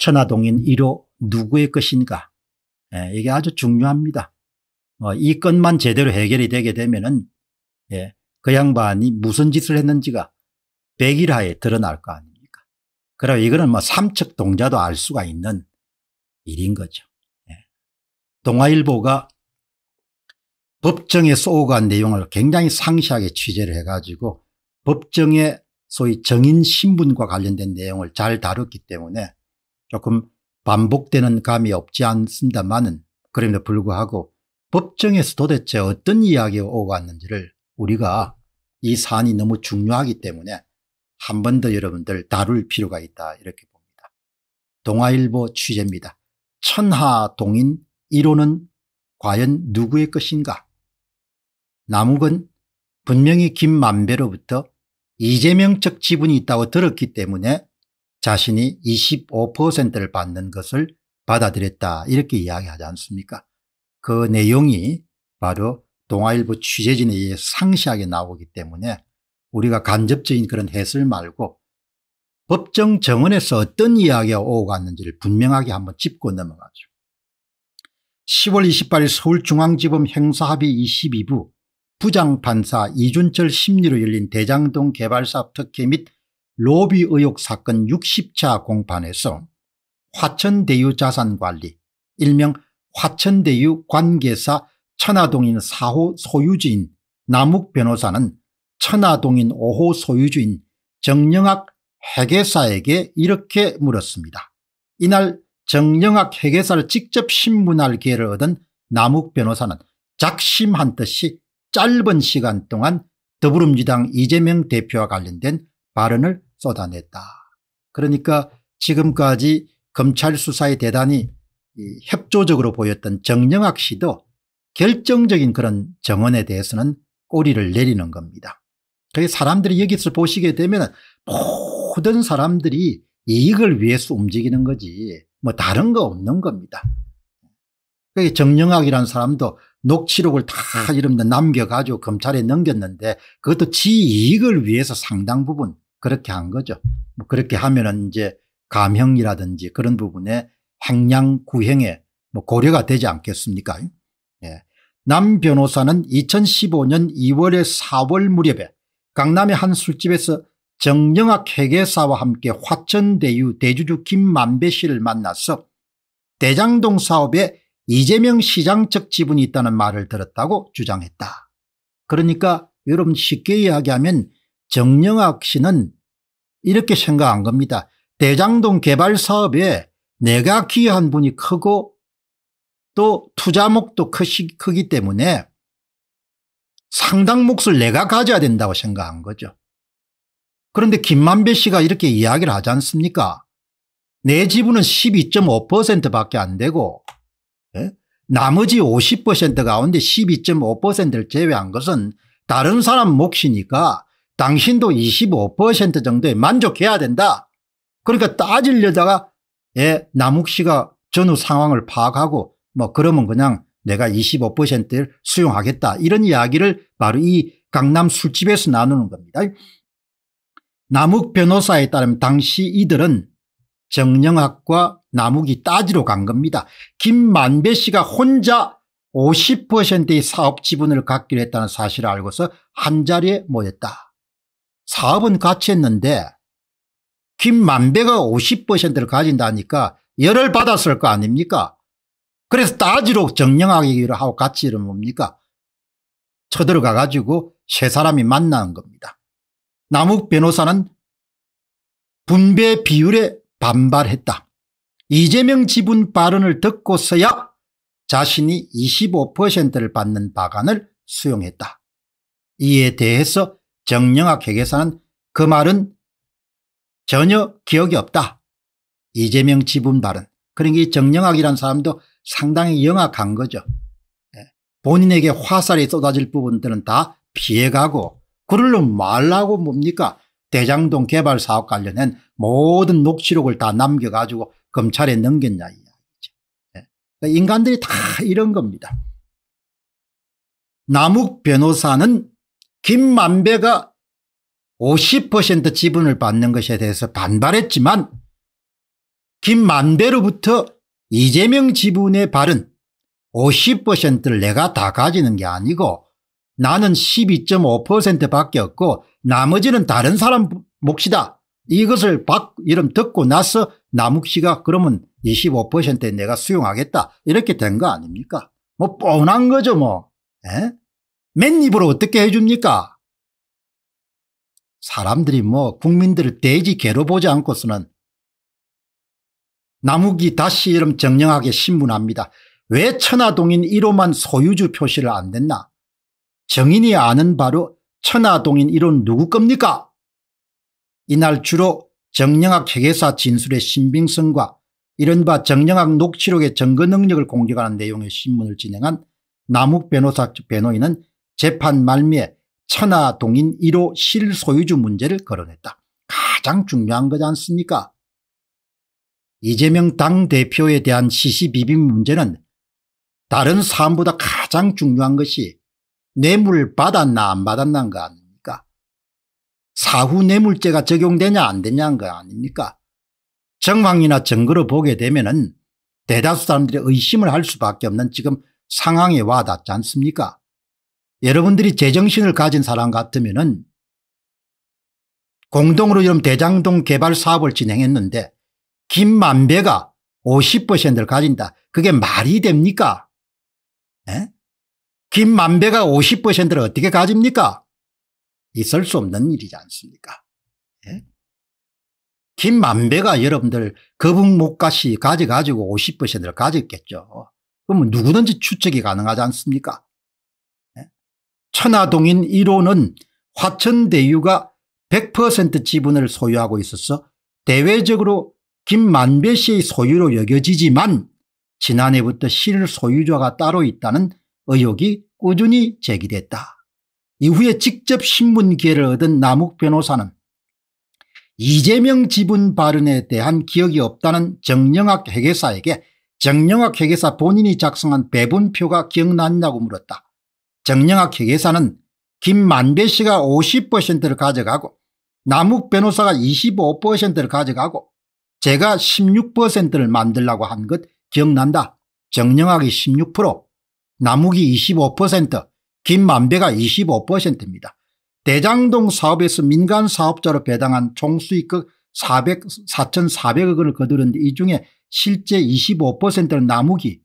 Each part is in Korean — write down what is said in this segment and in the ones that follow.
천하동인 1호 누구의 것인가 예, 이게 아주 중요합니다. 뭐이 건만 제대로 해결이 되게 되면은 예, 그 양반이 무슨 짓을 했는지가 백일하에 드러날 거 아닙니까? 그럼 이거는 뭐 삼척 동자도 알 수가 있는 일인 거죠. 예. 동아일보가 법정에 쏘고간 내용을 굉장히 상시하게 취재를 해가지고 법정의 소위 정인 신분과 관련된 내용을 잘 다뤘기 때문에 조금 반복되는 감이 없지 않습니다만은 그럼에도 불구하고 법정에서 도대체 어떤 이야기가 오갔는지를 우리가 이 사안이 너무 중요하기 때문에 한 번 더 여러분들 다룰 필요가 있다 이렇게 봅니다. 동아일보 취재입니다. 천하 동인 1호는 과연 누구의 것인가? 남욱은 분명히 김만배로부터 이재명적 지분이 있다고 들었기 때문에 자신이 25%를 받는 것을 받아들였다 이렇게 이야기하지 않습니까? 그 내용이 바로 동아일보 취재진에 의해 상시하게 나오기 때문에 우리가 간접적인 그런 해설 말고 법정 정원에서 어떤 이야기가 오고 갔는지를 분명하게 한번 짚고 넘어가죠. 10월 28일 서울중앙지법 행사합의 22부 부장판사 이준철 심리로 열린 대장동 개발사업 특혜 및 로비 의혹 사건 60차 공판에서 화천대유 자산관리 일명 화천대유 관계사 천하동인 4호 소유주인 남욱 변호사는 천하동인 5호 소유주인 정영학 회계사에게 이렇게 물었습니다. 이날 정영학 회계사를 직접 신문할 기회를 얻은 남욱 변호사는 작심한 듯이 짧은 시간 동안 더불어민주당 이재명 대표와 관련된 발언을 쏟아냈다. 그러니까 지금까지 검찰 수사의 대단히 협조적으로 보였던 정영학 씨도 결정적인 그런 정언에 대해서는 꼬리를 내리는 겁니다. 그 사람들이 여기서 보시게 되면 모든 사람들이 이익을 위해서 움직이는 거지 뭐 다른 거 없는 겁니다. 정영학이라는 사람도 녹취록을 다 이름도 남겨가지고 검찰에 넘겼는데 그것도 지 이익을 위해서 상당 부분 그렇게 한 거죠. 뭐 그렇게 하면은 이제 감형이라든지 그런 부분에 행량 구형에 뭐 고려가 되지 않겠습니까? 예. 남 변호사는 2015년 2월에 4월 무렵에 강남의 한 술집에서 정영학 회계사와 함께 화천대유 대주주 김만배 씨를 만나서 대장동 사업에 이재명 시장 적 지분이 있다는 말을 들었다고 주장했다. 그러니까 여러분 쉽게 이야기하면 정영학 씨는 이렇게 생각한 겁니다. 대장동 개발 사업에 내가 기여한 분이 크고 또 투자목도 크시, 크기 때문에 상당 몫을 내가 가져야 된다고 생각한 거죠. 그런데 김만배 씨가 이렇게 이야기를 하지 않습니까? 내 지분은 12.5%밖에 안 되고 예? 나머지 50% 가운데 12.5%를 제외한 것은 다른 사람 몫이니까 당신도 25% 정도에 만족해야 된다. 그러니까 따질려다가 예, 남욱 씨가 전후 상황을 파악하고 뭐 그러면 그냥 내가 25%를 수용하겠다 이런 이야기를 바로 이 강남 술집에서 나누는 겁니다. 남욱 변호사에 따르면 당시 이들은 정영학과 남욱이 따지러 간 겁니다. 김만배 씨가 혼자 50%의 사업 지분을 갖기로 했다는 사실을 알고서 한자리에 모였다. 사업은 같이 했는데 김만배가 50%를 가진다니까 열을 받았을 거 아닙니까? 그래서 따지로 정령하기로 하고 같이 이러 뭡니까? 쳐들어가 가지고 세 사람이 만나는 겁니다. 남욱 변호사는 분배 비율에 반발했다. 이재명 지분 발언을 듣고서야 자신이 25%를 받는 방안을 수용했다. 이에 대해서 정영학 회계사는 그 말은 전혀 기억이 없다. 이재명 지분 발언. 그러니까 이 정영학이라는 사람도 상당히 영악한 거죠. 예. 본인에게 화살이 쏟아질 부분들은 다 피해가고 그럴놈 말라고 뭡니까 대장동 개발 사업 관련된 모든 녹취록을 다 남겨가지고 검찰에 넘겼냐 이야기죠. 예. 그러니까 인간들이 다 이런 겁니다. 남욱 변호사는 김만배가 50% 지분을 받는 것에 대해서 반발했지만 김만배로부터 이재명 지분의 발은 50%를 내가 다 가지는 게 아니고 나는 12.5%밖에 없고 나머지는 다른 사람 몫이다. 이것을 박 이름 듣고 나서 남욱 씨가 그러면 25%에 내가 수용하겠다. 이렇게 된 거 아닙니까? 뭐 뻔한 거죠 뭐. 에? 예? 맨입으로 어떻게 해줍니까? 사람들이 뭐 국민들을 돼지 괴로 보지 않고서는 나무기 다시 이름 정령하게 신문합니다. 왜 천하동인 1호만 소유주 표시를 안됐나 정인이 아는 바로 천하동인 1호 는 누구 겁니까? 이날 주로 정령학 회계사 진술의 신빙성과 이른바 정령학 녹취록의 증거 능력을 공격하는 내용의 신문을 진행한 남욱 변호사 변호인은 재판 말미에 천하동인 1호 실소유주 문제를 거론했다. 가장 중요한 거지 않습니까? 이재명 당대표에 대한 시시비비 문제는 다른 사안보다 가장 중요한 것이 뇌물 받았나 안 받았나인 거 아닙니까? 사후 뇌물죄가 적용되냐 안 되냐인 거 아닙니까? 정황이나 증거로 보게 되면 은 대다수 사람들이 의심을 할 수밖에 없는 지금 상황에 와닿지 않습니까? 여러분들이 제정신을 가진 사람 같으면 은 공동으로 이런 대장동 개발 사업을 진행했는데 김만배가 50%를 가진다. 그게 말이 됩니까? 에? 김만배가 50%를 어떻게 가집니까? 있을 수 없는 일이지 않습니까? 에? 김만배가 여러분들 거북목가시 가져가지고 50%를 가졌겠죠. 그러면 누구든지 추측이 가능하지 않습니까? 천화동인 1호는 화천대유가 100% 지분을 소유하고 있어서 대외적으로 김만배 씨의 소유로 여겨지지만 지난해부터 실소유자가 따로 있다는 의혹이 꾸준히 제기됐다. 이후에 직접 신문 기회를 얻은 남욱 변호사는 이재명 지분 발언에 대한 기억이 없다는 정영학 회계사에게 정영학 회계사 본인이 작성한 배분표가 기억났냐고 물었다. 정영학 회계사는 김만배 씨가 50%를 가져가고 남욱 변호사가 25%를 가져가고 제가 16%를 만들라고 한 것 기억난다. 정영학이 16%, 남욱이 25%, 김만배가 25%입니다. 대장동 사업에서 민간 사업자로 배당한 총수익금 400, 4,400억 원을 거두는데 이 중에 실제 25%는 남욱이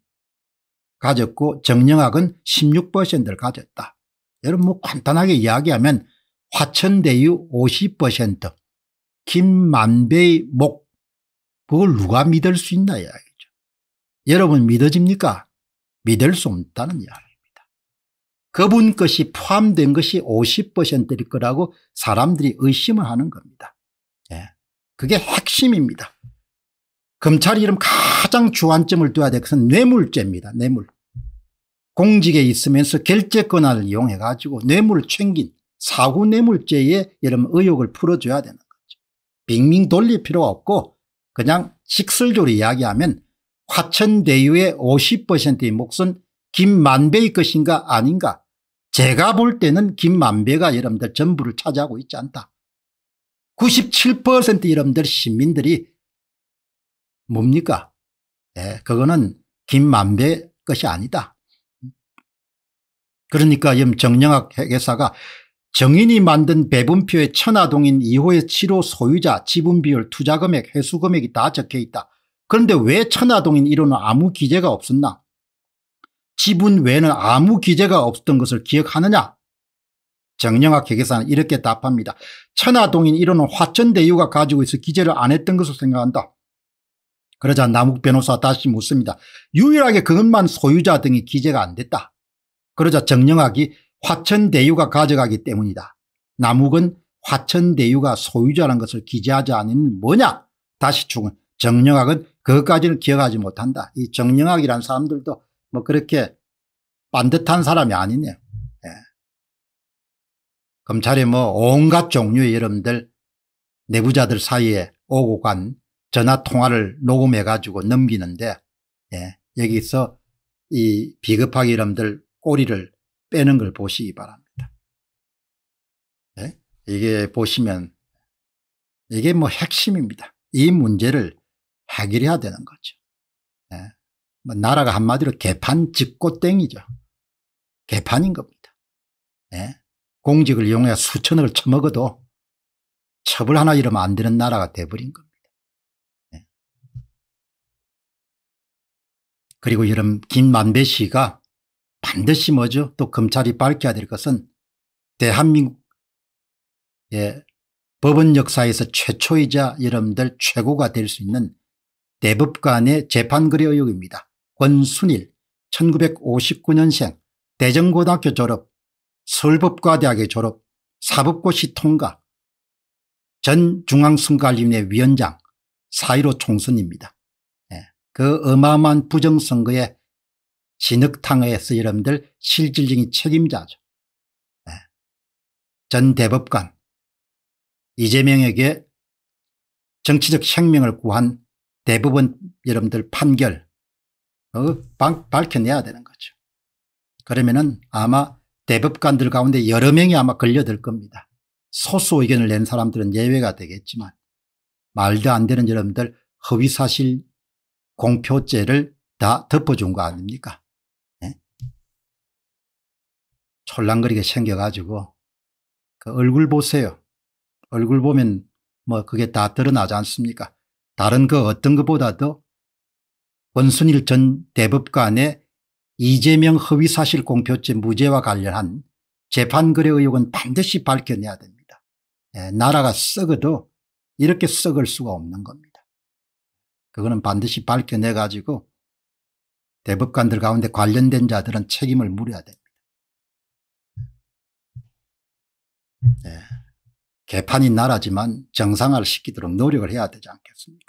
가졌고 정영학은 16%를 가졌다. 여러분 뭐 간단하게 이야기하면 화천대유 50% 김만배의 목 그걸 누가 믿을 수 있나 이야기죠. 여러분 믿어집니까? 믿을 수 없다는 이야기입니다. 그분 것이 포함된 것이 50%일 거라고 사람들이 의심을 하는 겁니다. 예. 그게 핵심입니다. 검찰이 이름 가장 주안점을 둬야 될 것은 뇌물죄입니다. 뇌물. 공직에 있으면서 결제 권한을 이용해 가지고 뇌물을 챙긴 사후 뇌물죄의 이름 의혹을 풀어줘야 되는 거죠. 빙빙 돌릴 필요 없고 그냥 식설조으로 이야기하면 화천대유의 50%의 몫은 김만배의 것인가 아닌가 제가 볼 때는 김만배가 여러분들 전부를 차지하고 있지 않다. 97% 여러분들 시민들이 뭡니까? 예, 그거는 김만배 것이 아니다. 그러니까 정영학 회계사가 정인이 만든 배분표에 천하동인 2호의 7호 소유자 지분비율 투자금액 회수금액이 다 적혀있다. 그런데 왜천하동인 1호는 아무 기재가 없었나 지분 외에는 아무 기재가 없었던 것을 기억하느냐 정영학 회계사는 이렇게 답합니다. 천하동인 1호는 화천대유가 가지고 있어 기재를 안 했던 것으로 생각한다. 그러자 남욱 변호사 다시 묻습니다. 유일하게 그것만 소유자 등이 기재가 안 됐다. 그러자 정영학이 화천대유가 가져가기 때문이다. 남욱은 화천대유가 소유자란 것을 기재하지 않으면 뭐냐? 다시 충은 정영학은 그것까지는 기억하지 못한다. 이 정영학이란 사람들도 뭐 그렇게 반듯한 사람이 아니네요. 예. 검찰이 뭐 온갖 종류의 여러분들 내부자들 사이에 오고 간 전화 통화를 녹음해 가지고 넘기는데 예, 여기서 이 비겁하게 이름들 꼬리를 빼는 걸 보시기 바랍니다. 예? 이게 보시면 이게 뭐 핵심입니다. 이 문제를 해결해야 되는 거죠. 예? 뭐 나라가 한마디로 개판 집고땡이죠. 개판인 겁니다. 예? 공직을 이용해 수천억을 처먹어도 처벌 하나 이러면 안 되는 나라가 돼버린 겁니다. 그리고 여름 김만배 씨가 반드시 뭐죠 또 검찰이 밝혀야 될 것은 대한민국 예, 법원 역사에서 최초이자 여러분들 최고가 될 수 있는 대법관의 재판거래 의혹입니다. 권순일 1959년생 대전고등학교 졸업 서울법과대학의 졸업 사법고시 통과 전 중앙선관위원회 위원장 사일오 총선입니다. 그 어마어마한 부정선거에 진흙탕에서 여러분들 실질적인 책임자죠. 네. 전 대법관 이재명에게 정치적 생명을 구한 대법원 여러분들 판결 어, 밝혀내야 되는 거죠. 그러면은 아마 대법관들 가운데 여러 명이 아마 걸려들 겁니다. 소수 의견을 낸 사람들은 예외가 되겠지만 말도 안 되는 여러분들 허위사실 공표죄를 다 덮어준 거 아닙니까? 네? 촐랑거리게 생겨가지고 그 얼굴 보세요. 얼굴 보면 뭐 그게 다 드러나지 않습니까? 다른 그 어떤 것보다도 권순일 전 대법관의 이재명 허위사실 공표죄 무죄와 관련한 재판거래 의혹은 반드시 밝혀내야 됩니다. 예, 나라가 썩어도 이렇게 썩을 수가 없는 겁니다. 그거는 반드시 밝혀내 가지고 대법관들 가운데 관련된 자들은 책임을 물어야 됩니다. 네. 개판이 나라지만 정상화를 시키도록 노력을 해야 되지 않겠습니까?